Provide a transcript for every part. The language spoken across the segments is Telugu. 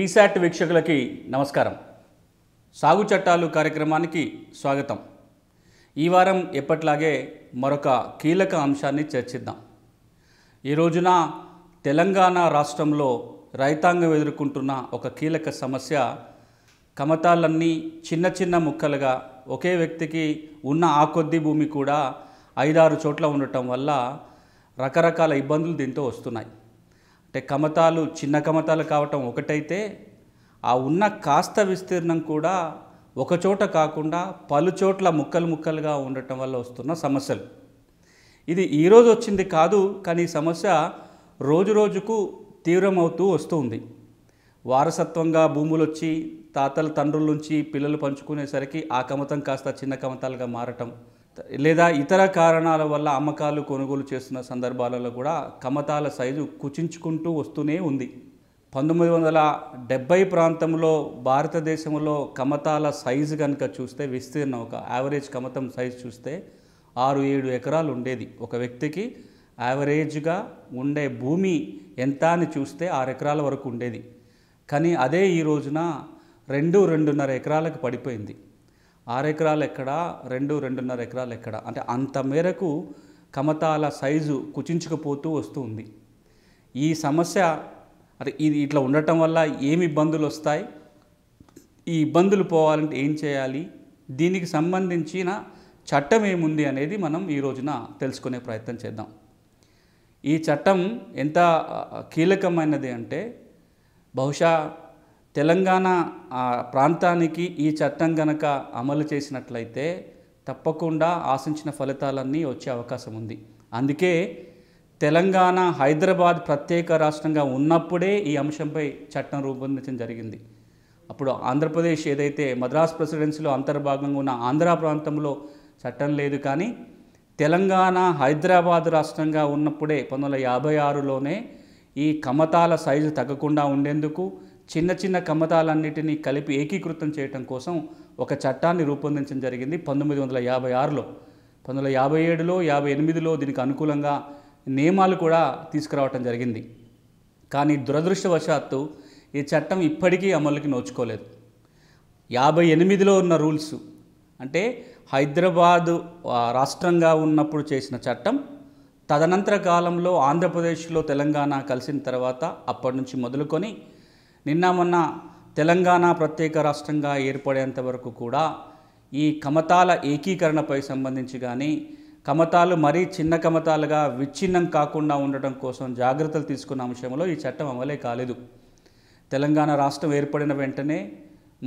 టీశాట్ వీక్షకులకి నమస్కారం సాగు చట్టాలు కార్యక్రమానికి స్వాగతం ఈ వారం ఎప్పట్లాగే మరొక కీలక అంశాన్ని చర్చిద్దాం ఈ రోజున తెలంగాణ రాష్ట్రంలో రైతాంగం ఎదుర్కొంటున్న ఒక కీలక సమస్య కమతాలన్నీ చిన్న చిన్న ముక్కలుగా ఒకే వ్యక్తికి ఉన్న ఆ కొద్ది భూమి కూడా ఐదారు చోట్ల ఉండటం వల్ల రకరకాల ఇబ్బందులు దీంతో వస్తున్నాయి అంటే కమతాలు చిన్న కమతాలు కావటం ఒకటైతే ఆ ఉన్న కాస్త విస్తీర్ణం కూడా ఒకచోట కాకుండా పలు చోట్ల ముక్కలు ముక్కలుగా ఉండటం వల్ల వస్తున్న సమస్యలు ఇది ఈరోజు వచ్చింది కాదు కానీ ఈ సమస్య రోజు రోజుకు తీవ్రమవుతూ వస్తుంది వారసత్వంగా భూములు వచ్చి తాతల తండ్రుల నుంచి పిల్లలు పంచుకునేసరికి ఆ కమతం కాస్త చిన్న కమతాలుగా మారటం లేదా ఇతర కారణాల వల్ల అమ్మకాలు కొనుగోలు చేస్తున్న సందర్భాలలో కూడా కమతాల సైజు కుచించుకుంటూ వస్తూనే ఉంది పంతొమ్మిది వందల డెబ్బై ప్రాంతంలో భారతదేశంలో కమతాల సైజు కనుక చూస్తే విస్తీర్ణం ఒక యావరేజ్ కమతం సైజు చూస్తే ఆరు ఏడు ఎకరాలు ఉండేది ఒక వ్యక్తికి యావరేజ్గా ఉండే భూమి ఎంత అని చూస్తే ఆరు ఎకరాల వరకు ఉండేది కానీ అదే ఈ రోజున రెండు రెండున్నర ఎకరాలకు పడిపోయింది ఆరెకరాలు ఎక్కడ రెండు రెండున్నర ఎకరాలు ఎక్కడ అంటే అంత మేరకు కమతాల సైజు కుచించుకుపోతూ వస్తుంది ఈ సమస్య అంటే ఇది ఇట్లా ఉండటం వల్ల ఏమి ఇబ్బందులు వస్తాయి ఈ ఇబ్బందులు పోవాలంటే ఏం చేయాలి దీనికి సంబంధించిన చట్టం ఏముంది అనేది మనం ఈ రోజున తెలుసుకునే ప్రయత్నం చేద్దాం ఈ చట్టం ఎంత కీలకమైనది అంటే బహుశా తెలంగాణ ప్రాంతానికి ఈ చట్టం గనక అమలు చేసినట్లయితే తప్పకుండా ఆశించిన ఫలితాలన్నీ వచ్చే అవకాశం ఉంది అందుకే తెలంగాణ హైదరాబాద్ ప్రత్యేక రాష్ట్రంగా ఉన్నప్పుడే ఈ అంశంపై చట్టం రూపొందించడం జరిగింది అప్పుడు ఆంధ్రప్రదేశ్ ఏదైతే మద్రాస్ ప్రెసిడెన్సీలో అంతర్భాగంగా ఉన్న ఆంధ్ర ప్రాంతంలో చట్టం లేదు కానీ తెలంగాణ హైదరాబాద్ రాష్ట్రంగా ఉన్నప్పుడే పంతొమ్మిది వందల యాభై ఆరులోనే ఈ కమతాల సైజు తగ్గకుండా ఉండేందుకు చిన్న చిన్న కమ్మతాలన్నిటినీ కలిపి ఏకీకృతం చేయటం కోసం ఒక చట్టాన్ని రూపొందించడం జరిగింది పంతొమ్మిది వందల యాభై ఆరులో పంతొమ్మిది వందల యాభై ఏడులో యాభై ఎనిమిదిలో దీనికి అనుకూలంగా నియమాలు కూడా తీసుకురావటం జరిగింది కానీ దురదృష్టవశాత్తు ఈ చట్టం ఇప్పటికీ అమలుకి నోచుకోలేదు యాభై ఎనిమిదిలో ఉన్న రూల్స్ అంటే హైదరాబాదు రాష్ట్రంగా ఉన్నప్పుడు చేసిన చట్టం తదనంతర కాలంలో ఆంధ్రప్రదేశ్లో తెలంగాణ కలిసిన తర్వాత అప్పటి నుంచి మొదలుకొని నిన్న మొన్న తెలంగాణ ప్రత్యేక రాష్ట్రంగా ఏర్పడేంత వరకు కూడా ఈ కమతాల ఏకీకరణపై సంబంధించి కానీ కమతాలు మరీ చిన్న కమతాలుగా విచ్ఛిన్నం కాకుండా ఉండటం కోసం జాగ్రత్తలు తీసుకున్న అంశంలో ఈ చట్టం అమలే కాలేదు తెలంగాణ రాష్ట్రం ఏర్పడిన వెంటనే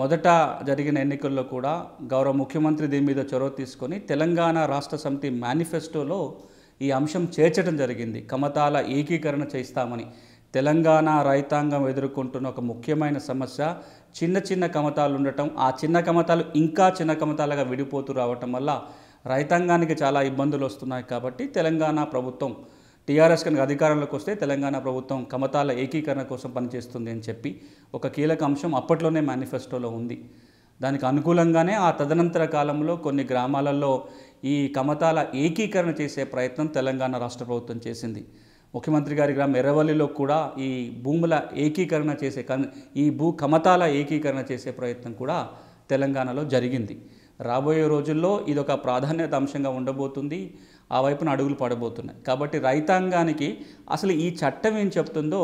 మొదట జరిగిన ఎన్నికల్లో కూడా గౌరవ ముఖ్యమంత్రి దీని మీద చొరవ తీసుకొని తెలంగాణ రాష్ట్ర సమితి మేనిఫెస్టోలో ఈ అంశం చేర్చడం జరిగింది కమతాల ఏకీకరణ చేస్తామని తెలంగాణ రైతాంగం ఎదుర్కొంటున్న ఒక ముఖ్యమైన సమస్య చిన్న చిన్న కమతాలు ఉండటం ఆ చిన్న కమతాలు ఇంకా చిన్న కమతాలుగా విడిపోతూ రావటం వల్ల రైతాంగానికి చాలా ఇబ్బందులు వస్తున్నాయి కాబట్టి తెలంగాణ ప్రభుత్వం టీఆర్ఎస్ కనుక అధికారంలోకి వస్తే తెలంగాణ ప్రభుత్వం కమతాల ఏకీకరణ కోసం పనిచేస్తుంది అని చెప్పి ఒక కీలక అంశం అప్పట్లోనే మేనిఫెస్టోలో ఉంది దానికి అనుకూలంగానే ఆ తదనంతర కాలంలో కొన్ని గ్రామాలలో ఈ కమతాల ఏకీకరణ చేసే ప్రయత్నం తెలంగాణ రాష్ట్ర ప్రభుత్వం చేసింది ముఖ్యమంత్రి గారి గ్రామం ఎర్రవల్లిలో కూడా ఈ భూముల ఏకీకరణ చేసే ఈ భూ కమతాల ఏకీకరణ చేసే ప్రయత్నం కూడా తెలంగాణలో జరిగింది రాబోయే రోజుల్లో ఇదొక ప్రాధాన్యత అంశంగా ఉండబోతుంది ఆ వైపున అడుగులు పడబోతున్నాయి కాబట్టి రైతాంగానికి అసలు ఈ చట్టం ఏం చెప్తుందో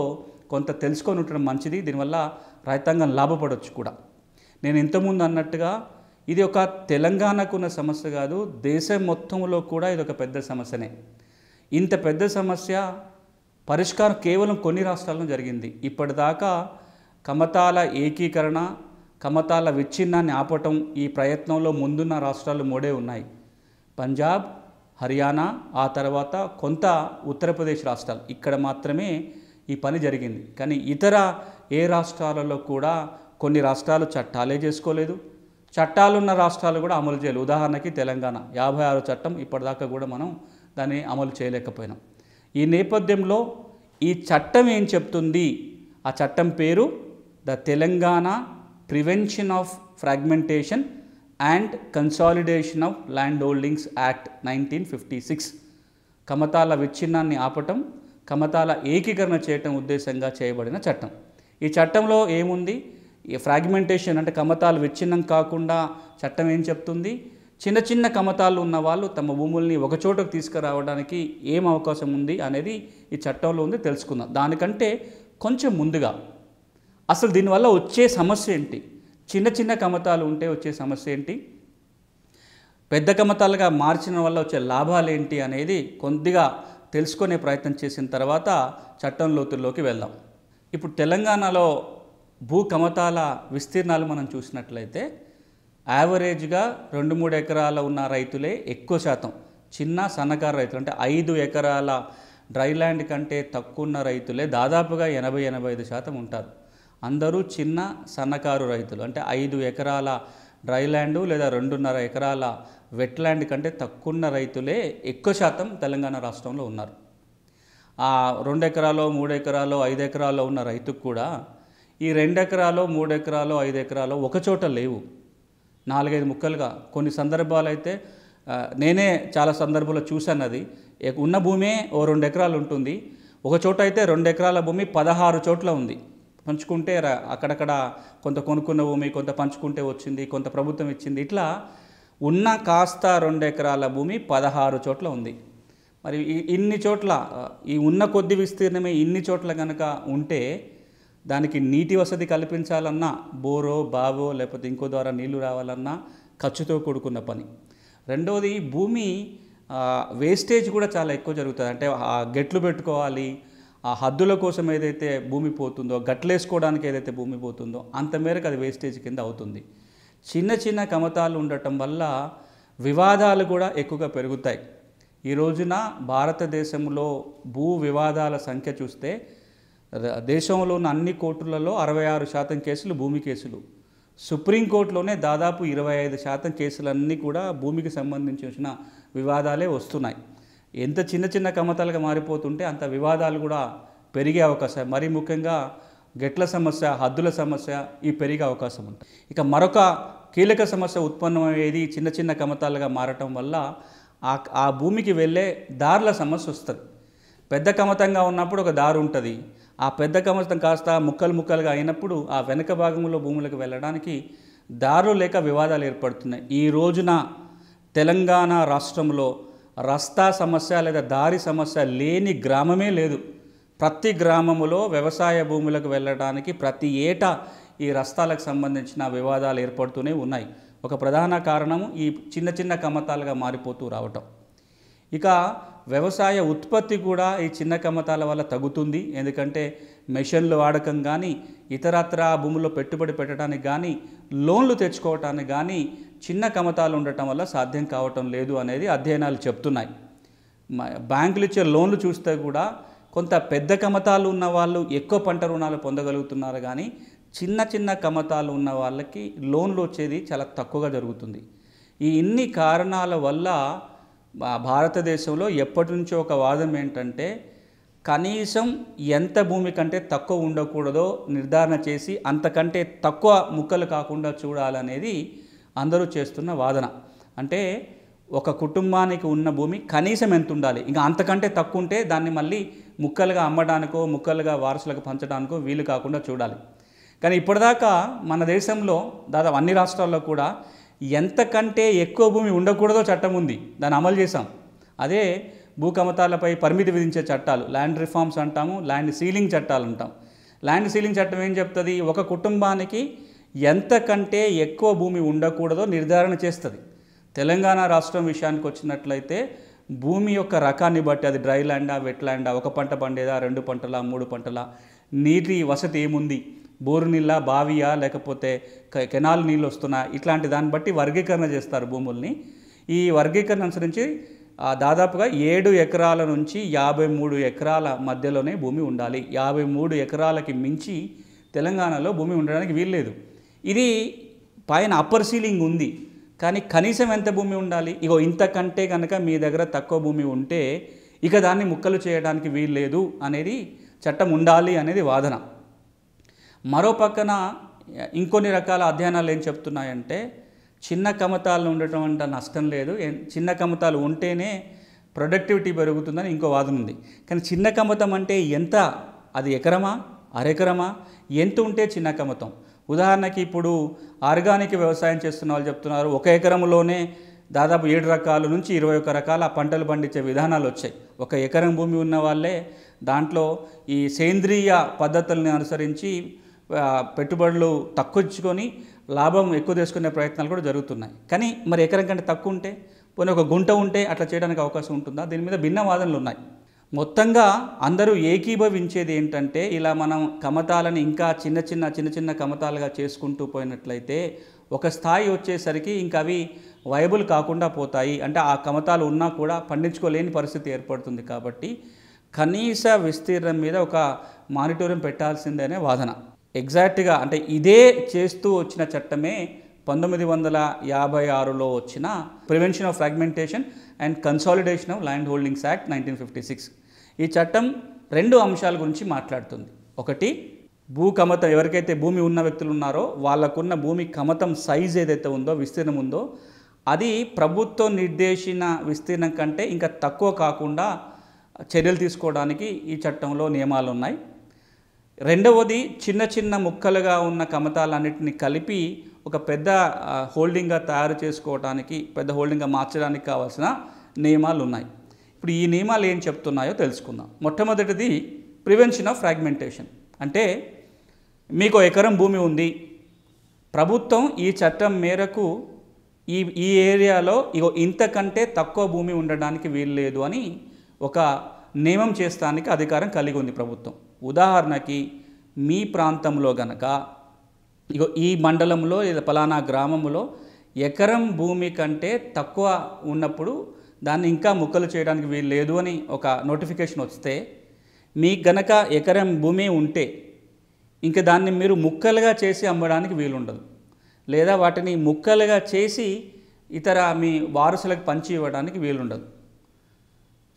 కొంత తెలుసుకొని ఉండడం మంచిది దీనివల్ల రైతాంగం లాభపడవచ్చు కూడా నేను ఇంతకుముందు అన్నట్టుగా ఇది ఒక తెలంగాణకున్న సమస్య కాదు దేశం మొత్తంలో కూడా ఇది ఒక పెద్ద సమస్యనే ఇంత పెద్ద సమస్య పరిష్కారం కేవలం కొన్ని రాష్ట్రాల్లో జరిగింది ఇప్పటిదాకా కమతాల ఏకీకరణ కమతాల విచ్ఛిన్నాన్ని ఆపటం ఈ ప్రయత్నంలో ముందున్న రాష్ట్రాలు మూడే ఉన్నాయి పంజాబ్ హర్యానా ఆ తర్వాత కొంత ఉత్తరప్రదేశ్ రాష్ట్రాలు ఇక్కడ మాత్రమే ఈ పని జరిగింది కానీ ఇతర ఏ రాష్ట్రాలలో కూడా కొన్ని రాష్ట్రాలు చట్టాలే చేసుకోలేదు చట్టాలున్న రాష్ట్రాలు కూడా అమలు చేయలేదు ఉదాహరణకి తెలంగాణ యాభై ఆరు చట్టం ఇప్పటిదాకా కూడా మనం దాన్ని అమలు చేయలేకపోయినాం ఈ నేపథ్యంలో ఈ చట్టం ఏం చెప్తుంది ఆ చట్టం పేరు the Telangana prevention of fragmentation and consolidation of land holdings act nineteen fifty six కమతాల విచ్ఛిన్నాన్ని ఆపటం కమతాల ఏకీకరణ చేయటం ఉద్దేశంగా చేయబడిన చట్టం ఈ చట్టంలో ఏముంది ఈ ఫ్రాగ్మెంటేషన్ అంటే కమతాలు విచ్ఛిన్నం కాకుండా చట్టం ఏం చెప్తుంది చిన్న చిన్న కమతాలు ఉన్న వాళ్ళు తమ భూముల్ని ఒకచోటకు తీసుకురావడానికి ఏం అవకాశం ఉంది అనేది ఈ చట్టంలో ఉంది తెలుసుకుందాం దానికంటే కొంచెం ముందుగా అసలు దీనివల్ల వచ్చే సమస్య ఏంటి చిన్న చిన్న కమతాలు ఉంటే వచ్చే సమస్య ఏంటి పెద్ద కమతాలుగా మార్చిన వల్ల వచ్చే లాభాలు ఏంటి అనేది కొద్దిగా తెలుసుకునే ప్రయత్నం చేసిన తర్వాత చట్టం లోతుల్లోకి వెళ్దాం ఇప్పుడు తెలంగాణలో భూ కమతాల విస్తీర్ణాలు మనం చూసినట్లయితే యావరేజ్గా రెండు మూడు ఎకరాల ఉన్న రైతులే ఎక్కువ శాతం చిన్న సన్నకారు రైతులు అంటే ఐదు ఎకరాల డ్రై ల్యాండ్ కంటే తక్కువ ఉన్న రైతులే దాదాపుగా ఎనభై ఎనభై ఐదు శాతం ఉంటారు అందరూ చిన్న సన్నకారు రైతులు అంటే ఐదు ఎకరాల డ్రై ల్యాండ్ లేదా రెండున్నర ఎకరాల వెట్ ల్యాండ్ కంటే తక్కువ ఉన్న రైతులే ఎక్కువ శాతం తెలంగాణ రాష్ట్రంలో ఉన్నారు ఆ రెండు ఎకరాలో మూడు ఎకరాలో ఐదు ఎకరాలో ఉన్న రైతుకు కూడా ఈ రెండు ఎకరాలో మూడు ఎకరాలో ఐదు ఎకరాలో ఒక చోట లేవు నాలుగైదు ముక్కలుగా కొన్ని సందర్భాలు అయితే నేనే చాలా సందర్భాల్లో చూశాను అది ఉన్న భూమే ఓ రెండు ఎకరాలు ఉంటుంది ఒక చోట అయితే రెండు ఎకరాల భూమి పదహారు చోట్ల ఉంది పంచుకుంటే అక్కడక్కడ కొంత కొనుక్కున్న భూమి కొంత పంచుకుంటే వచ్చింది కొంత ప్రభుత్వం ఇచ్చింది ఇట్లా ఉన్న కాస్త రెండు ఎకరాల భూమి పదహారు చోట్ల ఉంది మరి ఇన్ని చోట్ల ఈ ఉన్న కొద్ది విస్తీర్ణమే ఇన్ని చోట్ల కనుక ఉంటే దానికి నీటి వసతి కల్పించాలన్నా బోరో బావో లేకపోతే ఇంకో ద్వారా నీళ్లు రావాలన్నా ఖర్చుతో కూడుకున్న పని రెండవది భూమి వేస్టేజ్ కూడా చాలా ఎక్కువ జరుగుతుంది అంటే ఆ గెట్లు పెట్టుకోవాలి ఆ హద్దుల కోసం ఏదైతే భూమి పోతుందో గట్లేసుకోవడానికి ఏదైతే భూమి పోతుందో అంత మేరకు అది వేస్టేజ్ కింద అవుతుంది చిన్న చిన్న కమతాలు ఉండటం వల్ల వివాదాలు కూడా ఎక్కువగా పెరుగుతాయి ఈ రోజున భారతదేశంలో భూ వివాదాల సంఖ్య చూస్తే దేశంలో ఉన్న అన్ని కోర్టులలో అరవై ఆరు శాతం కేసులు భూమి కేసులు సుప్రీంకోర్టులోనే దాదాపు ఇరవై ఐదు శాతం కేసులన్నీ కూడా భూమికి సంబంధించిన వివాదాలే వస్తున్నాయి ఎంత చిన్న చిన్న కమతలుగా మారిపోతుంటే అంత వివాదాలు కూడా పెరిగే అవకాశం మరీ ముఖ్యంగా గెట్ల సమస్య హద్దుల సమస్య ఈ పెరిగే అవకాశం ఉంది ఇక మరొక కీలక సమస్య ఉత్పన్నమయ్యేది చిన్న చిన్న కమతాలుగా మారటం వల్ల ఆ భూమికి వెళ్ళే దారుల సమస్య వస్తుంది పెద్ద కమతంగా ఉన్నప్పుడు ఒక దారు ఉంటుంది ఆ పెద్ద కమతం కాస్త ముక్కలు ముక్కలుగా అయినప్పుడు ఆ వెనక భాగంలో భూములకు వెళ్ళడానికి దారులు లేక వివాదాలు ఏర్పడుతున్నాయి ఈ రోజున తెలంగాణ రాష్ట్రంలో రస్తా సమస్య లేదా దారి సమస్య లేని గ్రామమే లేదు ప్రతి గ్రామములో వ్యవసాయ భూములకు వెళ్ళడానికి ప్రతి ఏటా ఈ రస్తాలకు సంబంధించిన వివాదాలు ఏర్పడుతూనే ఉన్నాయి ఒక ప్రధాన కారణము ఈ చిన్న చిన్న కమతాలుగా మారిపోతూ రావటం ఇక వ్యవసాయ ఉత్పత్తి కూడా ఈ చిన్న కమ్మతాల వల్ల తగ్గుతుంది ఎందుకంటే మెషన్లు వాడకం కానీ ఇతరత్ర భూముల్లో పెట్టుబడి పెట్టడానికి కానీ లోన్లు తెచ్చుకోవటానికి కానీ చిన్న కమతాలు ఉండటం వల్ల సాధ్యం కావటం లేదు అనేది అధ్యయనాలు చెప్తున్నాయి బ్యాంకులు ఇచ్చే లోన్లు చూస్తే కూడా కొంత పెద్ద కమతాలు ఉన్న వాళ్ళు ఎక్కువ పంట రుణాలు పొందగలుగుతున్నారు కానీ చిన్న చిన్న కమతాలు ఉన్న వాళ్ళకి లోన్లు వచ్చేది చాలా తక్కువగా జరుగుతుంది ఈ ఇన్ని కారణాల వల్ల భారతదేశంలో ఎప్పటి నుంచో ఒక వాదం ఏంటంటే కనీసం ఎంత భూమి కంటే తక్కువ ఉండకూడదో నిర్ధారణ చేసి అంతకంటే తక్కువ ముక్కలు కాకుండా చూడాలనేది అందరూ చేస్తున్న వాదన అంటే ఒక కుటుంబానికి ఉన్న భూమి కనీసం ఎంత ఉండాలి ఇంకా అంతకంటే తక్కువ ఉంటే దాన్ని మళ్ళీ ముక్కలుగా అమ్మడానికో ముక్కలుగా వారసులకు పంచడానికో వీలు కాకుండా చూడాలి కానీ ఇప్పటిదాకా మన దేశంలో దాదాపు అన్ని రాష్ట్రాల్లో కూడా ఎంతకంటే ఎక్కువ భూమి ఉండకూడదో చట్టం ఉంది దాన్ని అమలు చేశాం అదే భూ కమతాలపై పరిమితి విధించే చట్టాలు ల్యాండ్ రిఫార్మ్స్ అంటాము ల్యాండ్ సీలింగ్ చట్టాలు అంటాం ల్యాండ్ సీలింగ్ చట్టం ఏం చెప్తుంది ఒక కుటుంబానికి ఎంతకంటే ఎక్కువ భూమి ఉండకూడదో నిర్ధారణ చేస్తుంది తెలంగాణ రాష్ట్రం విషయానికి వచ్చినట్లయితే భూమి యొక్క రకాన్ని బట్టి అది డ్రై ల్యాండా వెట్ ల్యాండా ఒక పంట పండేదా రెండు పంటలా మూడు పంటలా నీటి వసతి ఏముంది బోరు నీళ్ళ బావియా లేకపోతే కెనాల్ నీళ్ళు వస్తున్నా ఇట్లాంటి దాన్ని బట్టి వర్గీకరణ చేస్తారు భూముల్ని ఈ వర్గీకరణ అనుసరించి దాదాపుగా ఏడు ఎకరాల నుంచి యాభై మూడు ఎకరాల మధ్యలోనే భూమి ఉండాలి యాభై మూడు ఎకరాలకి మించి తెలంగాణలో భూమి ఉండడానికి వీల్లేదు ఇది పైన అప్పర్ సీలింగ్ ఉంది కానీ కనీసం ఎంత భూమి ఉండాలి ఇగో ఇంతకంటే కనుక మీ దగ్గర తక్కువ భూమి ఉంటే ఇక దాన్ని ముక్కలు చేయడానికి వీల్లేదు అనేది చట్టం ఉండాలి అనేది వాదన మరో పక్కన ఇంకొన్ని రకాల అధ్యయనాలు ఏం చెప్తున్నాయంటే చిన్న కమతాలు ఉండటం అంటే నష్టం లేదు చిన్న కమతాలు ఉంటేనే ప్రొడక్టివిటీ పెరుగుతుందని ఇంకో వాదన ఉంది కానీ చిన్న కమతం అంటే ఎంత అది ఎకరమా అరెకరమా ఎంత ఉంటే చిన్న కమతం ఉదాహరణకి ఇప్పుడు ఆర్గానిక్ వ్యవసాయం చేస్తున్న వాళ్ళు చెప్తున్నారు ఒక ఎకరంలోనే దాదాపు ఏడు రకాల నుంచి ఇరవై ఒక్క రకాల పంటలు పండించే విధానాలు వచ్చాయి ఒక ఎకరం భూమి ఉన్న వాళ్ళే దాంట్లో ఈ సేంద్రియ పద్ధతుల్ని అనుసరించి పెట్టుబడులు తక్కువచ్చుకొని లాభం ఎక్కువ తీసుకునే ప్రయత్నాలు కూడా జరుగుతున్నాయి కానీ మరి ఎకరం కంటే తక్కువ ఉంటే పోనీ ఒక గుంట ఉంటే అట్లా చేయడానికి అవకాశం ఉంటుందా దీని మీద భిన్న వాదనలు ఉన్నాయి మొత్తంగా అందరూ ఏకీభవించేది ఏంటంటే ఇలా మనం కమతాలను ఇంకా చిన్న చిన్న చిన్న చిన్న కమతాలుగా చేసుకుంటూ పోయినట్లయితే ఒక స్థాయి వచ్చేసరికి ఇంకా అవి వైబుల్ కాకుండా పోతాయి అంటే ఆ కమతాలు ఉన్నా కూడా పండించుకోలేని పరిస్థితి ఏర్పడుతుంది కాబట్టి కనీస విస్తీర్ణం మీద ఒక మానిటోరియం పెట్టాల్సిందనే వాదన ఎగ్జాక్ట్గా అంటే ఇదే చేస్తూ వచ్చిన చట్టమే పంతొమ్మిది వందల యాభై ఆరులో వచ్చిన prevention of fragmentation and consolidation of land holdings act nineteen fifty six ఈ చట్టం రెండు అంశాల గురించి మాట్లాడుతుంది ఒకటి భూ కమతం ఎవరికైతే భూమి ఉన్న వ్యక్తులు ఉన్నారో వాళ్ళకున్న భూమి కమతం సైజ్ ఏదైతే ఉందో విస్తీర్ణం ఉందో అది ప్రభుత్వం నిర్దేశించిన విస్తీర్ణం కంటే ఇంకా తక్కువ కాకుండా చర్యలు తీసుకోవడానికి ఈ చట్టంలో నియమాలు ఉన్నాయి రెండవది చిన్న చిన్న ముక్కలుగా ఉన్న కమతాలన్నింటినీ కలిపి ఒక పెద్ద హోల్డింగ్గా తయారు చేసుకోవడానికి పెద్ద హోల్డింగ్గా మార్చడానికి కావాల్సిన నియమాలు ఉన్నాయి ఇప్పుడు ఈ నియమాలు ఏం చెప్తున్నాయో తెలుసుకుందాం మొట్టమొదటిది ప్రివెన్షన్ ఆఫ్ ఫ్రాగ్మెంటేషన్ అంటే మీకు ఎకరం భూమి ఉంది ప్రభుత్వం ఈ చట్టం మేరకు ఈ ఈ ఏరియాలో ఇగో ఇంతకంటే తక్కువ భూమి ఉండడానికి లేదు అని ఒక నియమం చేస్తానికి అధికారం కలిగి ఉంది ప్రభుత్వం ఉదాహరణకి మీ ప్రాంతంలో గనక ఇగో ఈ మండలంలో లేదా పలానా గ్రామంలో ఎకరం భూమి కంటే తక్కువ ఉన్నప్పుడు దాన్ని ఇంకా ముక్కలు చేయడానికి వీలు లేదు అని ఒక నోటిఫికేషన్ వస్తే మీకు గనక ఎకరం భూమి ఉంటే ఇంకా దాన్ని మీరు ముక్కలుగా చేసి అమ్మడానికి వీలుండదు లేదా వాటిని ముక్కలుగా చేసి ఇతర మీ వారసులకు పంచి ఇవ్వడానికి వీలుండదు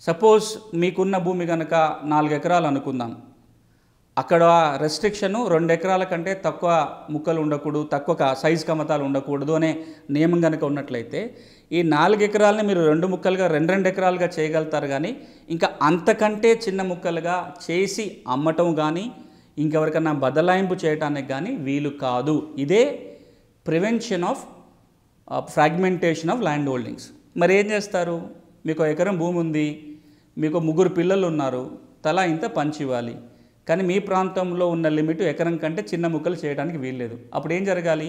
సపోజ్ మీకున్న భూమి కనుక నాలుగు ఎకరాలు అనుకుందాం అక్కడ రెస్ట్రిక్షను రెండు ఎకరాల కంటే తక్కువ ముక్కలు ఉండకూడదు తక్కువ సైజు కమతాలు ఉండకూడదు అనే నియమం కనుక ఉన్నట్లయితే ఈ నాలుగు ఎకరాలని మీరు రెండు ముక్కలుగా రెండు రెండు ఎకరాలుగా చేయగలుగుతారు కానీ ఇంకా అంతకంటే చిన్న ముక్కలుగా చేసి అమ్మటం కానీ ఇంకెవరికన్నా బదలాయింపు చేయటానికి కానీ వీలు కాదు ఇదే prevention of fragmentation of land holdings మరి ఏం చేస్తారు మీకు ఎకరం భూమి ఉంది మీకు ముగ్గురు పిల్లలు ఉన్నారు తలా ఇంత పంచివ్వాలి కానీ మీ ప్రాంతంలో ఉన్న లిమిట్ ఎకరం కంటే చిన్న ముక్కలు చేయడానికి వీల్లేదు అప్పుడు ఏం జరగాలి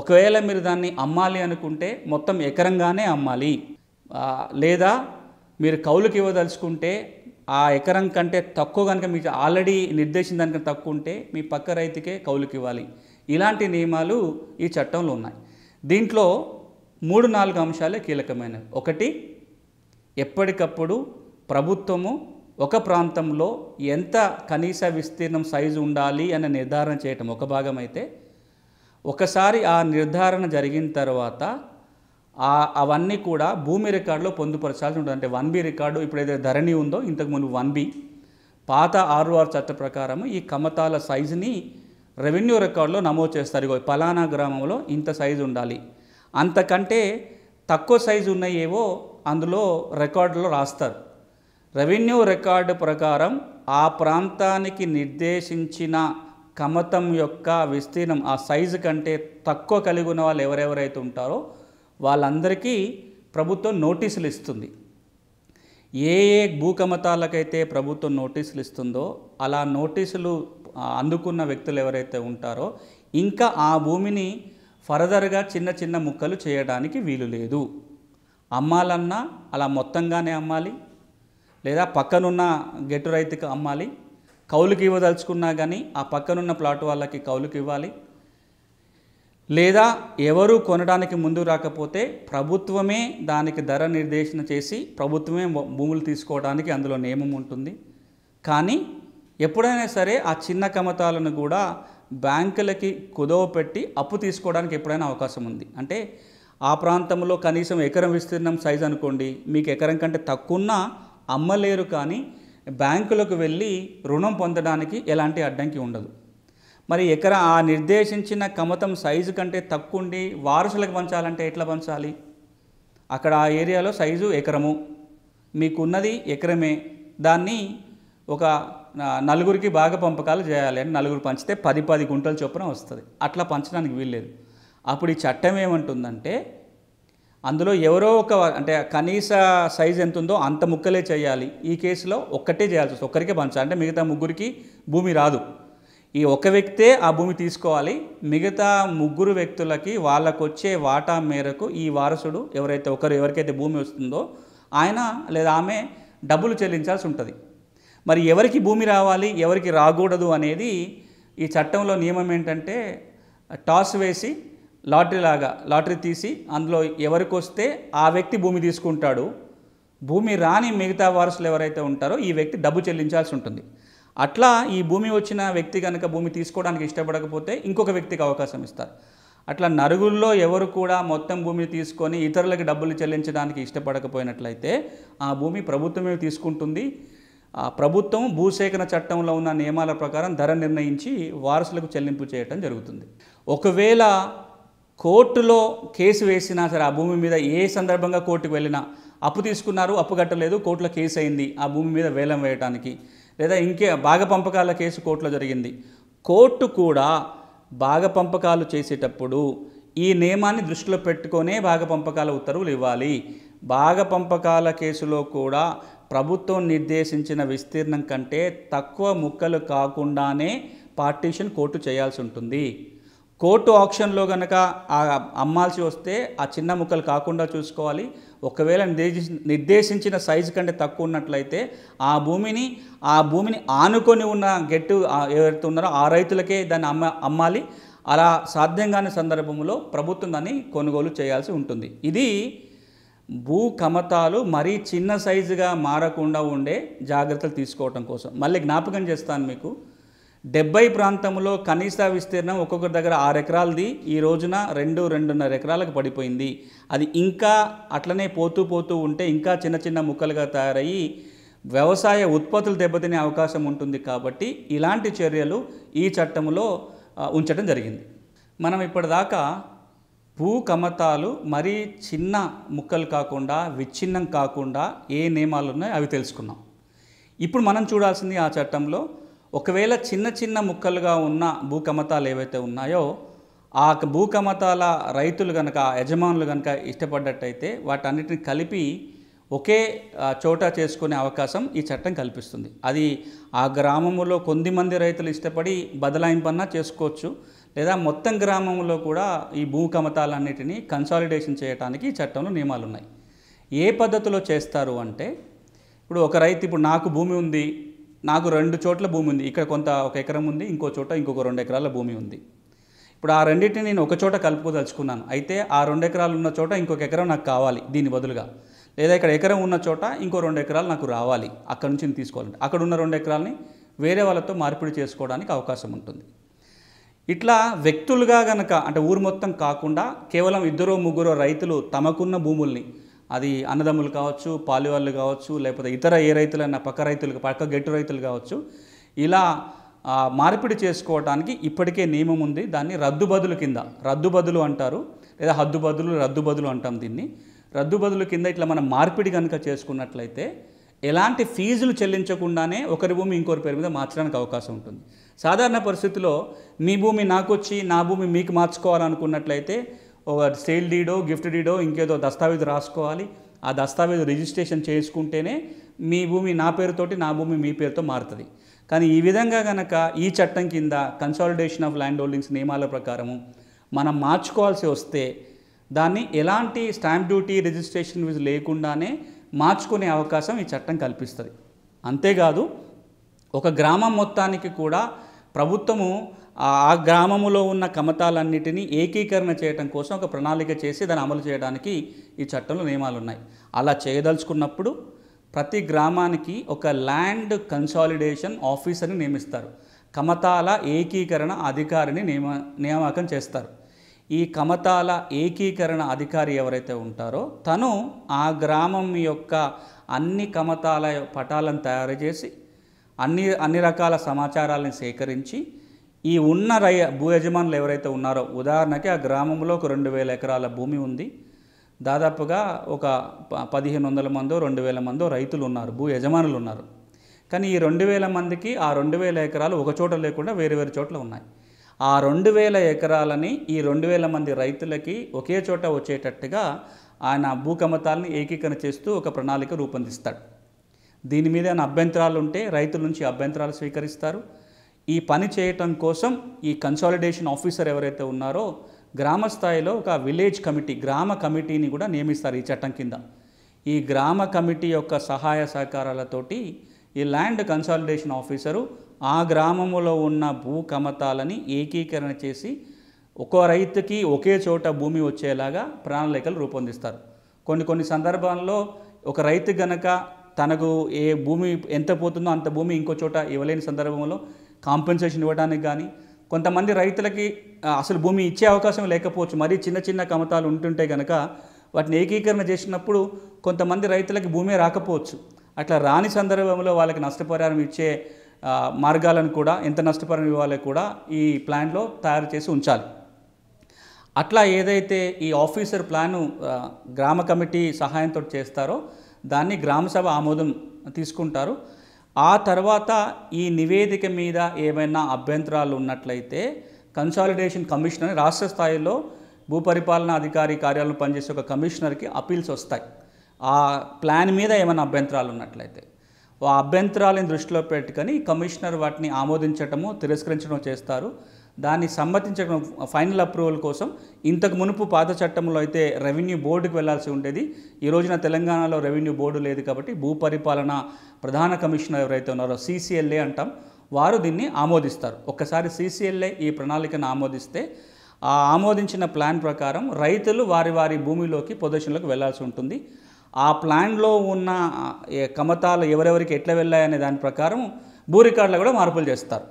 ఒకవేళ మీరు దాన్ని అమ్మాలి అనుకుంటే మొత్తం ఎకరంగానే అమ్మాలి లేదా మీరు కౌలుకి ఇవ్వదలుచుకుంటే ఆ ఎకరం కంటే తక్కువ కనుక మీకు ఆల్రెడీ నిర్దేశించిన దానికంటే తక్కువ ఉంటే మీ పక్క రైతుకే కౌలుకి ఇవ్వాలి ఇలాంటి నియమాలు ఈ చట్టంలో ఉన్నాయి దీంట్లో మూడు నాలుగు అంశాలే కీలకమైనవి ఒకటి ఎప్పటికప్పుడు ప్రభుత్వము ఒక ప్రాంతంలో ఎంత కనీస విస్తీర్ణం సైజు ఉండాలి అనే నిర్ధారణ చేయటం ఒక భాగం అయితే ఒకసారి ఆ నిర్ధారణ జరిగిన తర్వాత అవన్నీ కూడా భూమి రికార్డులో పొందుపరచాల్సి ఉంటుంది అంటే వన్ బి రికార్డు ఇప్పుడు ఏదైతే ధరణి ఉందో ఇంతకు ముందు వన్ బి పాత ఆరు చట్ట ప్రకారం ఈ కమతాల సైజుని రెవెన్యూ రికార్డులో నమోదు చేస్తారు ఇగో పలానా గ్రామంలో ఇంత సైజు ఉండాలి అంతకంటే తక్కువ సైజు ఉన్నాయేవో అందులో రికార్డులో రాస్తారు రెవెన్యూ రికార్డు ప్రకారం ఆ ప్రాంతానికి నిర్దేశించిన కమతం యొక్క విస్తీర్ణం ఆ సైజు కంటే తక్కువ కలిగి ఉన్న వాళ్ళు ఎవరెవరైతే ఉంటారో వాళ్ళందరికీ ప్రభుత్వం నోటీసులు ఇస్తుంది ఏ ఏ భూకమతాలకైతే ప్రభుత్వం నోటీసులు ఇస్తుందో అలా నోటీసులు అందుకున్న వ్యక్తులు ఎవరైతే ఉంటారో ఇంకా ఆ భూమిని ఫర్దర్గా చిన్న చిన్న ముక్కలు చేయడానికి వీలు లేదు అమ్మాలన్నా అలా మొత్తంగానే అమ్మాలి లేదా పక్కనున్న గెట్టు రైతుకు అమ్మాలి కౌలుకి ఇవ్వదలుచుకున్నా కానీ ఆ పక్కనున్న ప్లాట్ వాళ్ళకి కౌలుకి ఇవ్వాలి లేదా ఎవరు కొనడానికి ముందు రాకపోతే ప్రభుత్వమే దానికి ధర నిర్దేశన చేసి ప్రభుత్వమే భూములు తీసుకోవడానికి అందులో నియమం ఉంటుంది కానీ ఎప్పుడైనా సరే ఆ చిన్న కమతాలను కూడా బ్యాంకులకి కుదవ పెట్టి అప్పు తీసుకోవడానికి ఎప్పుడైనా అవకాశం ఉంది అంటే ఆ ప్రాంతంలో కనీసం ఎకరం విస్తీర్ణం సైజ్ అనుకోండి మీకు ఎకరం కంటే తక్కువ అమ్మలేరు కానీ బ్యాంకులకు వెళ్ళి రుణం పొందడానికి ఎలాంటి అడ్డంకి ఉండదు మరి ఎకరా ఆ నిర్దేశించిన కమతం సైజు కంటే తక్కువ ఉండి వారసులకు పంచాలంటే ఎట్లా పంచాలి అక్కడ ఆ ఏరియాలో సైజు ఎకరము మీకున్నది ఎకరమే దాన్ని ఒక నలుగురికి బాగా పంపకాలు చేయాలి అని నలుగురు పంచితే పది పది గుంటల చొప్పున వస్తుంది అట్లా పంచడానికి వీల్లేదు అప్పుడు ఈ చట్టం ఏమంటుందంటే అందులో ఎవరో ఒక అంటే కనీస సైజ్ ఎంత ఉందో అంత ముక్కలే చేయాలి ఈ కేసులో ఒక్కటే చేయాల్సి వస్తుంది ఒక్కరికే పంచాలి అంటే మిగతా ముగ్గురికి భూమి రాదు ఈ ఒక వ్యక్తే ఆ భూమి తీసుకోవాలి మిగతా ముగ్గురు వ్యక్తులకి వాళ్ళకు వచ్చే వాటా మేరకు ఈ వారసుడు ఎవరైతే ఒకరు ఎవరికైతే భూమి వస్తుందో ఆయన లేదా ఆమె డబ్బులు చెల్లించాల్సి ఉంటుంది మరి ఎవరికి భూమి రావాలి ఎవరికి రాకూడదు అనేది ఈ చట్టంలో నియమం ఏంటంటే టాస్ వేసి లాటరీ లాగా లాటరీ తీసి అందులో ఎవరికి వస్తే ఆ వ్యక్తి భూమి తీసుకుంటాడు భూమి రాని మిగతా వారసులు ఎవరైతే ఉంటారో ఈ వ్యక్తి డబ్బు చెల్లించాల్సి ఉంటుంది అట్లా ఈ భూమి వచ్చిన వ్యక్తి కనుక భూమి తీసుకోవడానికి ఇష్టపడకపోతే ఇంకొక వ్యక్తికి అవకాశం ఇస్తారు అట్లా నరుగుల్లో ఎవరు కూడా మొత్తం భూమిని తీసుకొని ఇతరులకు డబ్బులు చెల్లించడానికి ఇష్టపడకపోయినట్లయితే ఆ భూమి ప్రభుత్వమే తీసుకుంటుంది ఆ ప్రభుత్వం భూసేకరణ చట్టంలో ఉన్న నియమాల ప్రకారం ధర నిర్ణయించి వారసులకు చెల్లింపు చేయటం జరుగుతుంది ఒకవేళ కోర్టులో కేసు వేసినా సరే ఆ భూమి మీద ఏ సందర్భంగా కోర్టుకు వెళ్ళినా అప్పు తీసుకున్నారు అప్పు కట్టలేదు కోర్టులో కేసు అయింది ఆ భూమి మీద వేలం వేయటానికి లేదా ఇంకే భాగపంపకాల కేసు కోర్టులో జరిగింది కోర్టు కూడా భాగపంపకాలు చేసేటప్పుడు ఈ నియమాన్ని దృష్టిలో పెట్టుకొనే భాగపంపకాల ఉత్తర్వులు ఇవ్వాలి భాగపంపకాల కేసులో కూడా ప్రభుత్వం నిర్దేశించిన విస్తీర్ణం కంటే తక్కువ ముక్కలు కాకుండానే పార్టీషన్ కోర్టు చేయాల్సి ఉంటుంది కోర్టు ఆప్షన్లో కనుక అమ్మాల్సి వస్తే ఆ చిన్న ముక్కలు కాకుండా చూసుకోవాలి ఒకవేళ నిర్దేశించిన సైజు కంటే తక్కువ ఉన్నట్లయితే ఆ భూమిని ఆ భూమిని ఆనుకొని ఉన్న గెట్టు ఎవరైతే ఉన్నారో ఆ రైతులకే దాన్ని అమ్మ అమ్మాలి అలా సాధ్యం కాని సందర్భంలో ప్రభుత్వం దాన్ని కొనుగోలు చేయాల్సి ఉంటుంది ఇది భూ కమతాలు మరీ చిన్న సైజుగా మారకుండా ఉండే జాగ్రత్తలు తీసుకోవటం కోసం మళ్ళీ జ్ఞాపకం చేస్తాను మీకు డెబ్బై ప్రాంతంలో కనీస విస్తీర్ణం ఒక్కొక్కరి దగ్గర ఆరు ఎకరాలది ఈ రోజున రెండు రెండున్నర ఎకరాలకు పడిపోయింది అది ఇంకా అట్లనే పోతూ పోతూ ఉంటే ఇంకా చిన్న చిన్న ముక్కలుగా తయారయ్యి వ్యవసాయ ఉత్పత్తులు దెబ్బతినే అవకాశం ఉంటుంది కాబట్టి ఇలాంటి చర్యలు ఈ చట్టంలో ఉంచడం జరిగింది మనం ఇప్పటిదాకా భూ కమతాలు మరీ చిన్న ముక్కలు కాకుండా విచ్ఛిన్నం కాకుండా ఏ నియమాలు ఉన్నాయో అవి తెలుసుకున్నాం ఇప్పుడు మనం చూడాల్సింది ఆ చట్టంలో ఒకవేళ చిన్న చిన్న ముక్కలుగా ఉన్న భూకమతాలు ఏవైతే ఉన్నాయో ఆ భూకమతాల రైతులు కనుక యజమానులు కనుక ఇష్టపడ్డట్టయితే వాటన్నిటిని కలిపి ఒకే చోట చేసుకునే అవకాశం ఈ చట్టం కల్పిస్తుంది అది ఆ గ్రామంలో కొద్ది మంది రైతులు ఇష్టపడి బదలాయింపన్నా చేసుకోవచ్చు లేదా మొత్తం గ్రామంలో కూడా ఈ భూ కమతాలన్నిటినీ కన్సాలిడేషన్ చేయడానికి ఈ చట్టంలో నియమాలు ఉన్నాయి ఏ పద్ధతిలో చేస్తారు అంటే ఇప్పుడు ఒక రైతు ఇప్పుడు నాకు భూమి ఉంది నాకు రెండు చోట్ల భూమి ఉంది ఇక్కడ కొంత ఒక ఎకరం ఉంది ఇంకో చోట ఇంకొక రెండు ఎకరాల భూమి ఉంది ఇప్పుడు ఆ రెండింటిని నేను ఒక చోట కలుపుకోదలుచుకున్నాను అయితే ఆ రెండు ఎకరాలు ఉన్న చోట ఇంకొక ఎకరం నాకు కావాలి దీని బదులుగా లేదా ఇక్కడ ఎకరం ఉన్న చోట ఇంకో రెండు ఎకరాలు నాకు రావాలి అక్కడ నుంచి తీసుకోవాలంటే అక్కడ ఉన్న రెండు ఎకరాలని వేరే వాళ్ళతో మార్పిడి చేసుకోవడానికి అవకాశం ఉంటుంది ఇట్లా వ్యక్తులుగా గనక అంటే ఊరు మొత్తం కాకుండా కేవలం ఇద్దరో ముగ్గురో రైతులు తమకున్న భూముల్ని అది అన్నదమ్ములు కావచ్చు పాలివాళ్ళు కావచ్చు లేకపోతే ఇతర ఏ రైతులైనా పక్క రైతులు పక్క గెట్టు రైతులు కావచ్చు ఇలా మార్పిడి చేసుకోవడానికి ఇప్పటికే నియమం ఉంది దాన్ని రద్దుబదులు కింద రద్దుబదులు అంటారు లేదా హద్దుబదులు రద్దుబదులు అంటాం దీన్ని రద్దుబదులు కింద ఇట్లా మనం మార్పిడి కనుక చేసుకున్నట్లయితే ఎలాంటి ఫీజులు చెల్లించకుండానే ఒకరి భూమి ఇంకొకరి పేరు మీద మార్చడానికి అవకాశం ఉంటుంది సాధారణ పరిస్థితిలో మీ భూమి నాకు వచ్చి నా భూమి మీకు మార్చుకోవాలనుకున్నట్లయితే ఒక సేల్ డీడో గిఫ్ట్ డీడో ఇంకేదో దస్తావేజ్ రాసుకోవాలి ఆ దస్తావేజ్ రిజిస్ట్రేషన్ చేసుకుంటేనే మీ భూమి నా పేరుతోటి నా భూమి మీ పేరుతో మారుతుంది కానీ ఈ విధంగా కనుక ఈ చట్టం కింద కన్సాలిడేషన్ ఆఫ్ ల్యాండ్ హోల్డింగ్స్ నియమాల ప్రకారము మనం మార్చుకోవాల్సి వస్తే దాన్ని ఎలాంటి స్టాంప్ డ్యూటీ రిజిస్ట్రేషన్ ఫీజు లేకుండానే మార్చుకునే అవకాశం ఈ చట్టం కల్పిస్తుంది అంతేకాదు ఒక గ్రామం మొత్తానికి కూడా ప్రభుత్వము ఆ గ్రామములో ఉన్న కమతాలన్నిటినీ ఏకీకరణ చేయడం కోసం ఒక ప్రణాళిక చేసి దాన్ని అమలు చేయడానికి ఈ చట్టంలో నియమాలు ఉన్నాయి అలా చేయదలుచుకున్నప్పుడు ప్రతి గ్రామానికి ఒక ల్యాండ్ కన్సాలిడేషన్ ఆఫీసర్ని నియమిస్తారు కమతాల ఏకీకరణ అధికారిని నియమ నియామకం చేస్తారు ఈ కమతాల ఏకీకరణ అధికారి ఎవరైతే ఉంటారో తను ఆ గ్రామం యొక్క అన్ని కమతాల పటాలను తయారు చేసి అన్ని అన్ని రకాల సమాచారాలను సేకరించి ఈ ఉన్న రై భూ యజమానులు ఎవరైతే ఉన్నారో ఉదాహరణకి ఆ గ్రామంలో ఒక రెండు వేల ఎకరాల భూమి ఉంది దాదాపుగా ఒక పదిహేను వందల మందో రెండు వేల మందో రైతులు ఉన్నారు భూ యజమానులు ఉన్నారు కానీ ఈ రెండు వేల మందికి ఆ రెండు వేల ఎకరాలు ఒక చోట లేకుండా వేరు వేరు చోట్ల ఉన్నాయి ఆ రెండు వేల ఎకరాలని ఈ రెండు వేల మంది రైతులకి ఒకే చోట వచ్చేటట్టుగా ఆయన భూకమతాలని ఏకీకరణ చేస్తూ ఒక ప్రణాళిక రూపొందిస్తాడు దీని మీద అభ్యంతరాలు ఉంటే రైతుల నుంచి అభ్యంతరాలు స్వీకరిస్తారు ఈ పని చేయటం కోసం ఈ కన్సాలిడేషన్ ఆఫీసర్ ఎవరైతే ఉన్నారో గ్రామ స్థాయిలో ఒక విలేజ్ కమిటీ గ్రామ కమిటీని కూడా నియమిస్తారు ఈ చట్టం కింద ఈ గ్రామ కమిటీ యొక్క సహాయ సహకారాలతోటి ఈ ల్యాండ్ కన్సాలిడేషన్ ఆఫీసరు ఆ గ్రామంలో ఉన్న భూ కమతాలని ఏకీకరణ చేసి ఒక్కో రైతుకి ఒకే చోట భూమి వచ్చేలాగా ప్రణాళికలు రూపొందిస్తారు కొన్ని కొన్ని సందర్భాల్లో ఒక రైతు గనక తనకు ఏ భూమి ఎంత పోతుందో అంత భూమి ఇంకో చోట ఇవ్వలేని సందర్భంలో కాంపెన్సేషన్ ఇవ్వడానికి కానీ కొంతమంది రైతులకి అసలు భూమి ఇచ్చే అవకాశం లేకపోవచ్చు మరీ చిన్న చిన్న కమతాలు ఉంటుంటే కనుక వాటిని ఏకీకరణ చేసినప్పుడు కొంతమంది రైతులకి భూమి రాకపోవచ్చు అట్లా రాని సందర్భంలో వాళ్ళకి నష్టపరిహారం ఇచ్చే మార్గాలను కూడా ఎంత నష్టపరిహారం ఇవ్వాలి కూడా ఈ ప్లాన్లో తయారు చేసి ఉంచాలి అట్లా ఏదైతే ఈ ఆఫీసర్ ప్లాను గ్రామ కమిటీ సహాయంతో చేస్తారో దాన్ని గ్రామసభ ఆమోదం తీసుకుంటారు ఆ తర్వాత ఈ నివేదిక మీద ఏమైనా అభ్యంతరాలు ఉన్నట్లయితే కన్సాలిడేషన్ కమిషనర్ రాష్ట్ర స్థాయిలో పరిపాలన అధికారి కార్యాలయం పనిచేసే ఒక కమిషనర్కి అపీల్స్ వస్తాయి ఆ ప్లాన్ మీద ఏమైనా అభ్యంతరాలు ఉన్నట్లయితే ఆ అభ్యంతరాలను దృష్టిలో పెట్టుకొని కమిషనర్ వాటిని ఆమోదించటము తిరస్కరించడం చేస్తారు దాన్ని సమ్మతించడం ఫైనల్ అప్రూవల్ కోసం ఇంతకు మునుపు పాత చట్టంలో అయితే రెవెన్యూ బోర్డుకు వెళ్లాల్సి ఉండేది ఈ రోజున తెలంగాణలో రెవెన్యూ బోర్డు లేదు కాబట్టి పరిపాలన ప్రధాన కమిషనర్ ఎవరైతే ఉన్నారో సీసీఎల్ఏ అంటాం వారు దీన్ని ఆమోదిస్తారు ఒక్కసారి సీసీఎల్ఏ ఈ ప్రణాళికను ఆమోదిస్తే ఆ ఆమోదించిన ప్లాన్ ప్రకారం రైతులు వారి వారి భూమిలోకి పొజిషన్లోకి వెళ్లాల్సి ఉంటుంది ఆ ప్లాన్లో ఉన్న కమతాలు ఎవరెవరికి ఎట్లా వెళ్ళాయనే దాని ప్రకారం భూ రికార్డులు కూడా మార్పులు చేస్తారు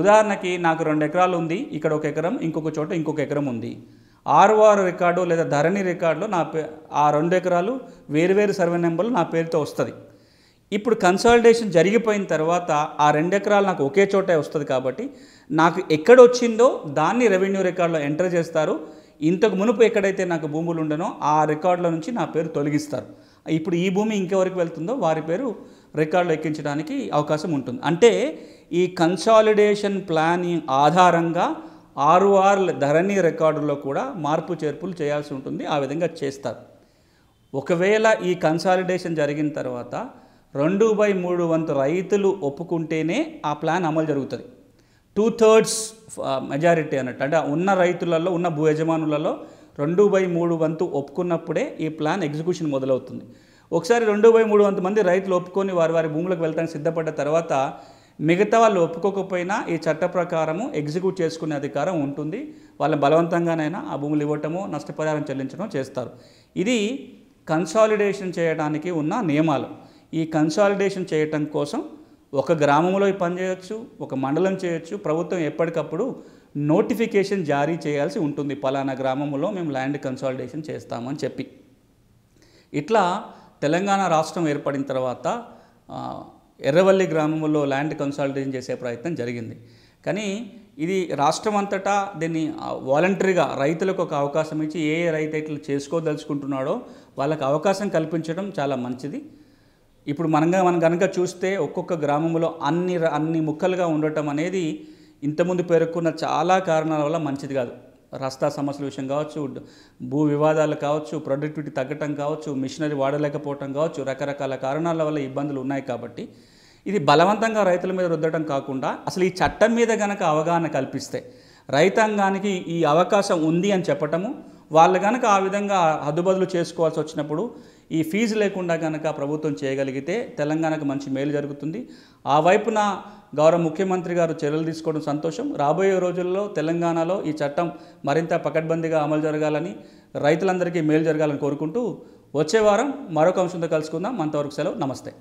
ఉదాహరణకి నాకు రెండు ఎకరాలు ఉంది ఇక్కడ ఒక ఎకరం ఇంకొక చోట ఇంకొక ఎకరం ఉంది ఆర్ఓఆర్ రికార్డు లేదా ధరణి రికార్డులో నా పే ఆ రెండు ఎకరాలు వేరువేరు సర్వే నెంబర్లు నా పేరుతో వస్తుంది ఇప్పుడు కన్సల్టేషన్ జరిగిపోయిన తర్వాత ఆ రెండు ఎకరాలు నాకు ఒకే చోటే వస్తుంది కాబట్టి నాకు ఎక్కడ వచ్చిందో దాన్ని రెవెన్యూ రికార్డులో ఎంటర్ చేస్తారు ఇంతకు మునుపు ఎక్కడైతే నాకు భూములు ఉండనో ఆ రికార్డుల నుంచి నా పేరు తొలగిస్తారు ఇప్పుడు ఈ భూమి ఇంకెవరికి వెళ్తుందో వారి పేరు రికార్డులు ఎక్కించడానికి అవకాశం ఉంటుంది అంటే ఈ కన్సాలిడేషన్ ప్లాన్ ఆధారంగా ఆర్ఓఆర్ల ధరణి రికార్డుల్లో కూడా మార్పు చేర్పులు చేయాల్సి ఉంటుంది ఆ విధంగా చేస్తారు ఒకవేళ ఈ కన్సాలిడేషన్ జరిగిన తర్వాత రెండు బై మూడు వంతు రైతులు ఒప్పుకుంటేనే ఆ ప్లాన్ అమలు జరుగుతుంది టూ థర్డ్స్ మెజారిటీ అన్నట్టు అంటే ఉన్న రైతులలో ఉన్న భూ యజమానులలో రెండు బై మూడు వంతు ఒప్పుకున్నప్పుడే ఈ ప్లాన్ ఎగ్జిక్యూషన్ మొదలవుతుంది ఒకసారి రెండు బై మూడు వంద మంది రైతులు ఒప్పుకొని వారి వారి భూములకు వెళ్తానికి సిద్ధపడ్డ తర్వాత మిగతా వాళ్ళు ఒప్పుకోకపోయినా ఈ చట్ట ప్రకారము ఎగ్జిక్యూట్ చేసుకునే అధికారం ఉంటుంది వాళ్ళని బలవంతంగానైనా ఆ భూములు ఇవ్వటము నష్టపరిహారం చెల్లించడం చేస్తారు ఇది కన్సాలిడేషన్ చేయడానికి ఉన్న నియమాలు ఈ కన్సాలిడేషన్ చేయటం కోసం ఒక గ్రామంలో పనిచేయచ్చు ఒక మండలం చేయొచ్చు ప్రభుత్వం ఎప్పటికప్పుడు నోటిఫికేషన్ జారీ చేయాల్సి ఉంటుంది పలానా గ్రామంలో మేము ల్యాండ్ కన్సాలిడేషన్ చేస్తామని చెప్పి ఇట్లా తెలంగాణ రాష్ట్రం ఏర్పడిన తర్వాత ఎర్రవల్లి గ్రామంలో ల్యాండ్ కన్సల్టేషన్ చేసే ప్రయత్నం జరిగింది కానీ ఇది రాష్ట్రం అంతటా దీన్ని వాలంటరీగా రైతులకు ఒక అవకాశం ఇచ్చి ఏ ఏ రైతు ఇట్లా చేసుకోదలుచుకుంటున్నాడో వాళ్ళకు అవకాశం కల్పించడం చాలా మంచిది ఇప్పుడు మనం మనం కనుక చూస్తే ఒక్కొక్క గ్రామంలో అన్ని అన్ని ముక్కలుగా ఉండటం అనేది ఇంతకుముందు పేర్కొన్న చాలా కారణాల వల్ల మంచిది కాదు రస్తా సమస్యల విషయం కావచ్చు భూ వివాదాలు కావచ్చు ప్రొడక్టివిటీ తగ్గటం కావచ్చు మిషనరీ వాడలేకపోవటం కావచ్చు రకరకాల కారణాల వల్ల ఇబ్బందులు ఉన్నాయి కాబట్టి ఇది బలవంతంగా రైతుల మీద రుద్దడం కాకుండా అసలు ఈ చట్టం మీద గనక అవగాహన కల్పిస్తే రైతాంగానికి ఈ అవకాశం ఉంది అని చెప్పటము వాళ్ళు కనుక ఆ విధంగా హద్దుబదులు చేసుకోవాల్సి వచ్చినప్పుడు ఈ ఫీజు లేకుండా కనుక ప్రభుత్వం చేయగలిగితే తెలంగాణకు మంచి మేలు జరుగుతుంది ఆ వైపున గౌరవ ముఖ్యమంత్రి గారు చర్యలు తీసుకోవడం సంతోషం రాబోయే రోజుల్లో తెలంగాణలో ఈ చట్టం మరింత పకడ్బందీగా అమలు జరగాలని రైతులందరికీ మేలు జరగాలని కోరుకుంటూ వచ్చే వారం మరొక అంశంతో కలుసుకుందాం అంతవరకు సెలవు నమస్తే